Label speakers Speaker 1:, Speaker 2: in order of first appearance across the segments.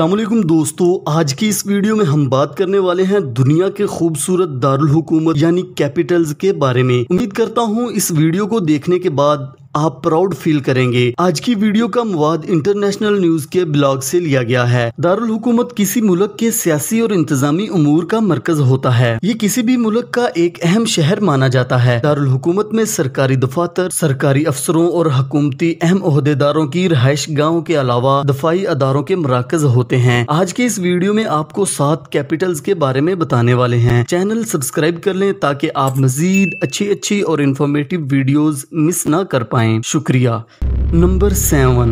Speaker 1: असलम दोस्तों आज की इस वीडियो में हम बात करने वाले हैं दुनिया के खूबसूरत दारुल हुकूमत यानी कैपिटल्स के बारे में उम्मीद करता हूँ इस वीडियो को देखने के बाद आप प्राउड फील करेंगे आज की वीडियो का मवाद इंटरनेशनल न्यूज के ब्लॉग से लिया गया है दारुल हुकूमत किसी मुल्क के सियासी और इंतजामी उमूर का मरकज होता है ये किसी भी मुल्क का एक अहम शहर माना जाता है दारुल हुकूमत में सरकारी दफातर सरकारी अफसरों और हकूमती अहम अहदेदारों की रहायश गाँव के अलावा दफाई अदारों के मराकज होते हैं आज के इस वीडियो में आपको सात कैपिटल्स के बारे में बताने वाले हैं चैनल सब्सक्राइब कर लें ताकि आप मजीद अच्छी अच्छी और इन्फॉर्मेटिव वीडियोस मिस ना कर पाए बताएं शुक्रिया number seven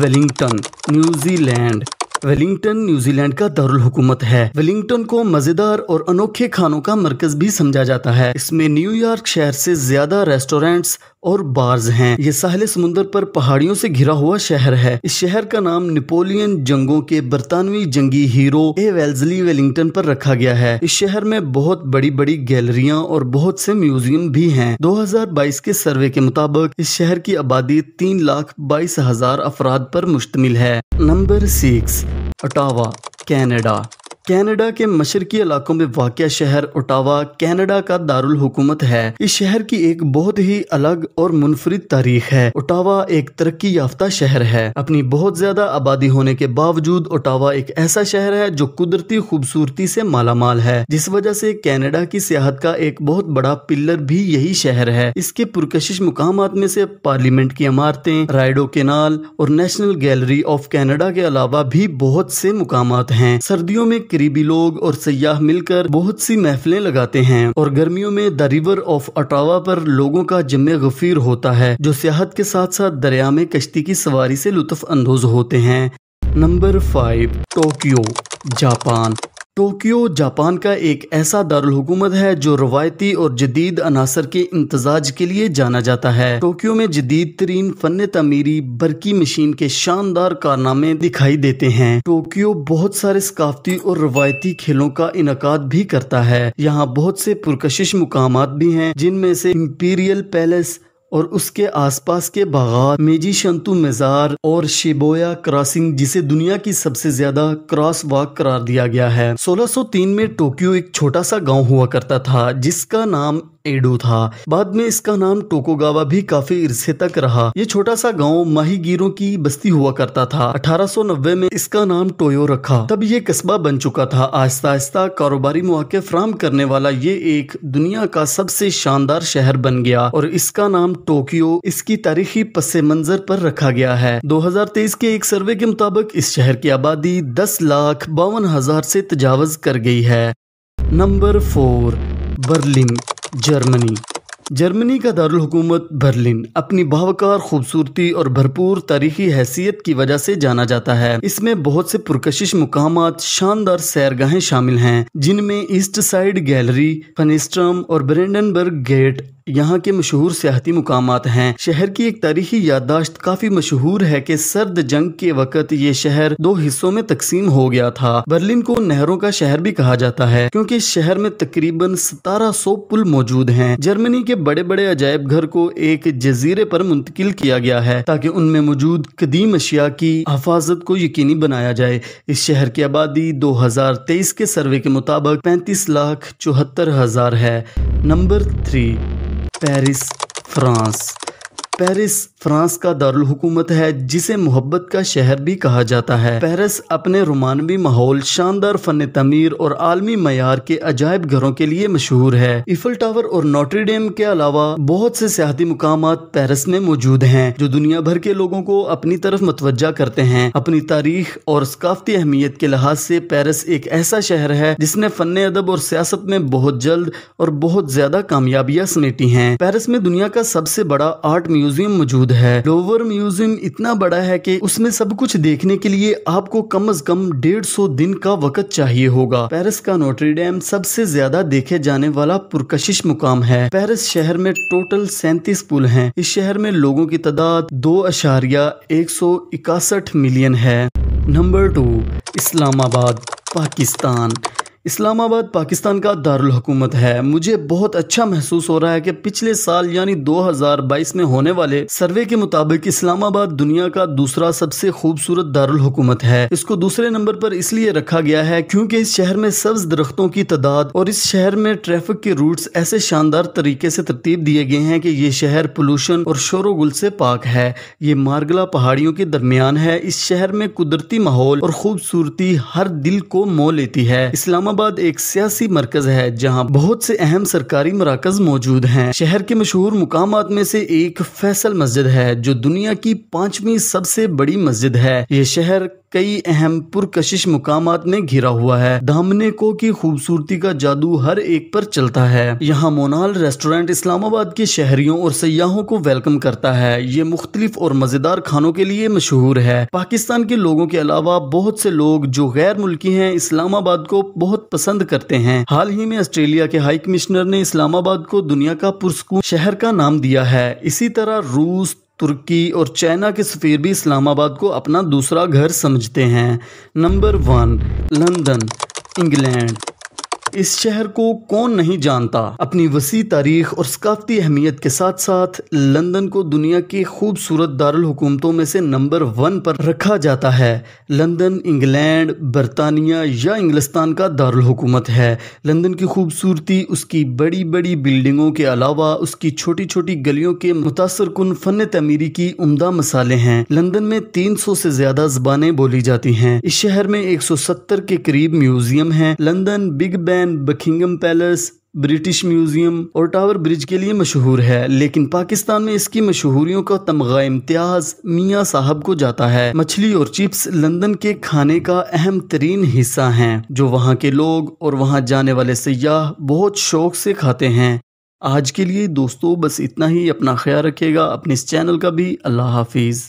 Speaker 1: Wellington New Zealand Wellington New Zealand का दारुल हुकूमत है वेलिंगटन को मजेदार और अनोखे खानों का मरकज भी समझा जाता है इसमें न्यूयॉर्क शहर से ज्यादा रेस्टोरेंट्स और बार्ज हैं ये साहिल समुंदर पर पहाड़ियों से घिरा हुआ शहर है इस शहर का नाम नेपोलियन जंगों के बरतानवी जंगी हीरो ए वेल्जली वेलिंगटन पर रखा गया है इस शहर में बहुत बड़ी बड़ी गैलरिया और बहुत से म्यूजियम भी हैं 2022 के सर्वे के मुताबिक इस शहर की आबादी तीन लाख बाईस हजार अफराद पर मुश्तमिल है number six Ottawa Canada Canada के मशरकी इलाकों में वाक़ शहर ओटावा कनाडा का दारुल हुकूमत है इस शहर की एक बहुत ही अलग और मुनफरद तारीख है ओटावा एक तरक्की याफ्ता शहर है अपनी बहुत ज्यादा आबादी होने के बावजूद ओटावा एक ऐसा शहर है जो कुदरती खूबसूरती से मालामाल है जिस वजह से कनाडा की सियाहत का एक बहुत बड़ा पिल्लर भी यही शहर है इसके पुरकशिश मुकाम में से पार्लियामेंट की इमारतें राइडो केनाल और नेशनल गैलरी ऑफ कैनेडा के अलावा भी बहुत से मुकाम हैं सर्दियों में करीबी लोग और सयाह मिलकर बहुत सी महफिलें लगाते हैं और गर्मियों में द रिवर ऑफ अटावा पर लोगों का जम गफीर होता है जो सियाहत के साथ साथ दरिया में कश्ती की सवारी से लुत्फ अंदोज होते हैं number five Tokyo Japan Tokyo Japan का एक ऐसा दारकूमत है जो रवायती और जदीद अनासर के इम्तजाज के लिए जाना जाता है टोक्यो में जदीद तरीन फन तमीरी बरकी मशीन के शानदार कारनामे दिखाई देते हैं टोक्यो बहुत सारे सकाफती और रवायती खेलों का इनका भी करता है यहाँ बहुत से पुरकशिश मुकाम भी हैं जिनमें से इम्पीरियल पैलेस और उसके आसपास के बागात मेजी शंतु मेजार और शिबोया क्रॉसिंग जिसे दुनिया की सबसे ज्यादा क्रॉस वॉक करार दिया गया है 1603 में टोक्यो एक छोटा सा गांव हुआ करता था जिसका नाम एडो था बाद में इसका नाम टोकोगावा भी काफी अरसे तक रहा ये छोटा सा गाँव माहीगीरों की बस्ती हुआ करता था 1890 में इसका नाम टोयो रखा तब ये कस्बा बन चुका था आहिस्ता आहिस्ता कारोबारी मौके फ्राम करने वाला ये एक दुनिया का सबसे शानदार शहर बन गया और इसका नाम टोक्यो इसकी तारीखी पस मंजर पर रखा गया है दो के एक सर्वे के मुताबिक इस शहर की आबादी दस लाख बावन हजार से तजावज कर गई है number four Berlin Germany Germany का दारकूमत बर्लिन अपनी बावकार खूबसूरती और भरपूर तारीखी हैसियत की वजह से जाना जाता है इसमें बहुत से पुरकशिश मुकाम शानदार सैरगाहें शामिल हैं जिनमें ईस्ट साइड गैलरी फनिस्ट्रम और ब्रेंडनबर्ग गेट यहाँ के मशहूर सियाती मुकाम हैं शहर की एक तारीखी याददाश्त काफी मशहूर है कि सर्द जंग के वक़्त ये शहर दो हिस्सों में तकसीम हो गया था बर्लिन को नहरों का शहर भी कहा जाता है क्योंकि शहर में तकरीबन सतारह सौ पुल मौजूद हैं जर्मनी के बड़े बड़े अजायब घर को एक जजीरे पर मुंतकिल किया गया है ताकि उनमें मौजूद कदीम अशिया की हफाजत को यकीनी बनाया जाए इस शहर की आबादी दो हजार तेईस के सर्वे के मुताबिक पैंतीस लाख चौहत्तर हजार है number three Paris France Paris France का दारकूमत है जिसे मोहब्बत का शहर भी कहा जाता है पेरिस अपने रोमानवी माहौल शानदार फन तमीर और आलमी मैार के अजायब घरों के लिए मशहूर है इफल टावर और नोट्रीडेम के अलावा बहुत से सियाती मुकाम पेरिस में मौजूद है जो दुनिया भर के लोगों को अपनी तरफ मतवजा करते हैं अपनी तारीख और सकाफती अहमियत के लिहाज से पेरिस एक ऐसा शहर है जिसने फन अदब और सियासत में बहुत जल्द और बहुत ज्यादा कामयाबियाँ समेटी है पेरिस में दुनिया का सबसे बड़ा आर्ट म्यूजियम म्यूजियम मौजूद है लोवर म्यूजियम इतना बड़ा है कि उसमें सब कुछ देखने के लिए आपको कम अज कम डेढ़ सौ दिन का वक़्त चाहिए होगा पेरिस का नोटरी डैम सबसे ज्यादा देखे जाने वाला पुरकशिश मुकाम है पेरिस शहर में टोटल सैंतीस पुल है इस शहर में लोगों की तादाद दो अशारिया एक सौ इकासठ मिलियन है नंबर टू इस्लामाबाद पाकिस्तान इस्लामाबाद पाकिस्तान का दारुल हुकूमत है मुझे बहुत अच्छा महसूस हो रहा है कि पिछले साल यानी 2022 में होने वाले सर्वे के मुताबिक इस्लामाबाद दुनिया का दूसरा सबसे खूबसूरत दारुल हुकूमत है इसको दूसरे नंबर पर इसलिए रखा गया है क्योंकि इस शहर में सब्ज दरख्तों की तादाद और इस शहर में ट्रैफिक के रूट्स ऐसे शानदार तरीके से तरतीब दिए गए हैं की ये शहर पोलूशन और शोरगुल से पाक है ये मारगला पहाड़ियों के दरमियान है इस शहर में कुदरती माहौल और खूबसूरती हर दिल को मोह लेती है इस्लामा इस्लामाबाद एक सियासी मरकज है जहाँ बहुत से अहम सरकारी मराकज मौजूद हैं शहर के मशहूर मुकाम में से एक फैसल मस्जिद है जो दुनिया की पांचवी सबसे बड़ी मस्जिद है ये शहर कई अहम पुरकशिश मुकाम में घिरा हुआ है धामने को की खूबसूरती का जादू हर एक पर चलता है यहाँ मोनाल रेस्टोरेंट इस्लामाबाद के शहरियों और सयाहों को वेलकम करता है ये मुख्तलिफ और मजेदार खानों के लिए मशहूर है पाकिस्तान के लोगों के अलावा बहुत से लोग जो गैर मुल्की है इस्लामाबाद को बहुत पसंद करते हैं हाल ही में ऑस्ट्रेलिया के हाई कमिश्नर ने इस्लामाबाद को दुनिया का पुरस्कून शहर का नाम दिया है इसी तरह रूस तुर्की और चाइना के सफ़ीर भी इस्लामाबाद को अपना दूसरा घर समझते हैं नंबर वन लंदन इंग्लैंड इस शहर को कौन नहीं जानता अपनी वसी तारीख और सकाफती अहमियत के साथ साथ लंदन को दुनिया की खूबसूरत दारकूमतों में से नंबर वन पर रखा जाता है लंदन इंग्लैंड बरतानिया या इंग्लिस्तान का दारकूमत है लंदन की खूबसूरती उसकी बड़ी बड़ी बिल्डिंगों के अलावा उसकी छोटी छोटी गलियों के मुतासर कन फन तमीरी की उमदा मसाले हैं लंदन में तीन सौ से ज्यादा जबान बोली जाती हैं इस शहर में एक सौ सत्तर के करीब म्यूजियम हैं London Big Ben London Buckingham Palace British Museum और टावर ब्रिज के लिए मशहूर है लेकिन पाकिस्तान में इसकी मशहूरियों का तमगा इम्तियाज मियाँ साहब को जाता है मछली और चिप्स लंदन के खाने का अहम तरीन हिस्सा हैं जो वहाँ के लोग और वहाँ जाने वाले सयाह बहुत शौक से खाते हैं आज के लिए दोस्तों बस इतना ही अपना ख्याल रखेगा अपने इस चैनल का भी अल्लाह हाफिज़